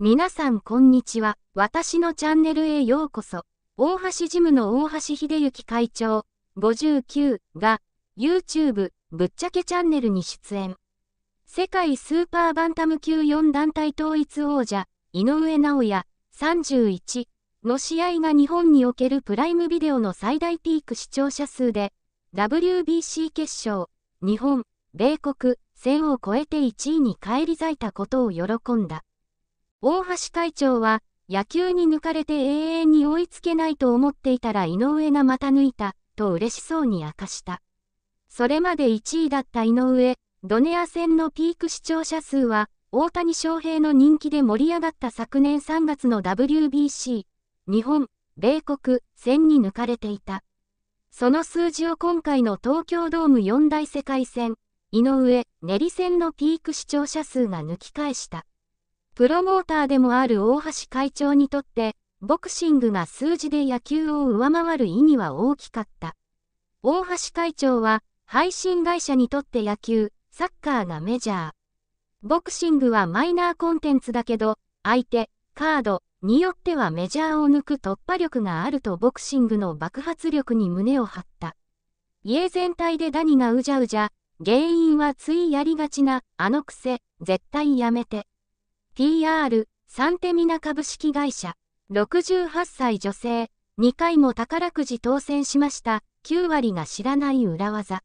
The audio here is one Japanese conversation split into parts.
皆さんこんにちは。私のチャンネルへようこそ。大橋ジムの大橋秀幸会長59が YouTube ぶっちゃけチャンネルに出演。世界スーパーバンタム級4団体統一王者井上直也31の試合が日本におけるプライムビデオの最大ピーク視聴者数で WBC 決勝日本米国戦を超えて1位に返り咲いたことを喜んだ。大橋会長は、野球に抜かれて永遠に追いつけないと思っていたら井上がまた抜いた、と嬉しそうに明かした。それまで1位だった井上、ドネア戦のピーク視聴者数は、大谷翔平の人気で盛り上がった昨年3月の WBC、日本、米国戦に抜かれていた。その数字を今回の東京ドーム四大世界戦、井上、練り戦のピーク視聴者数が抜き返した。プロモーターでもある大橋会長にとって、ボクシングが数字で野球を上回る意義は大きかった。大橋会長は、配信会社にとって野球、サッカーがメジャー。ボクシングはマイナーコンテンツだけど、相手、カード、によってはメジャーを抜く突破力があるとボクシングの爆発力に胸を張った。家全体でダニがうじゃうじゃ、原因はついやりがちな、あの癖、絶対やめて。PR、サンテミナ株式会社、68歳女性、2回も宝くじ当選しました、9割が知らない裏技。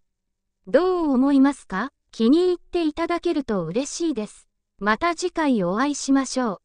どう思いますか気に入っていただけると嬉しいです。また次回お会いしましょう。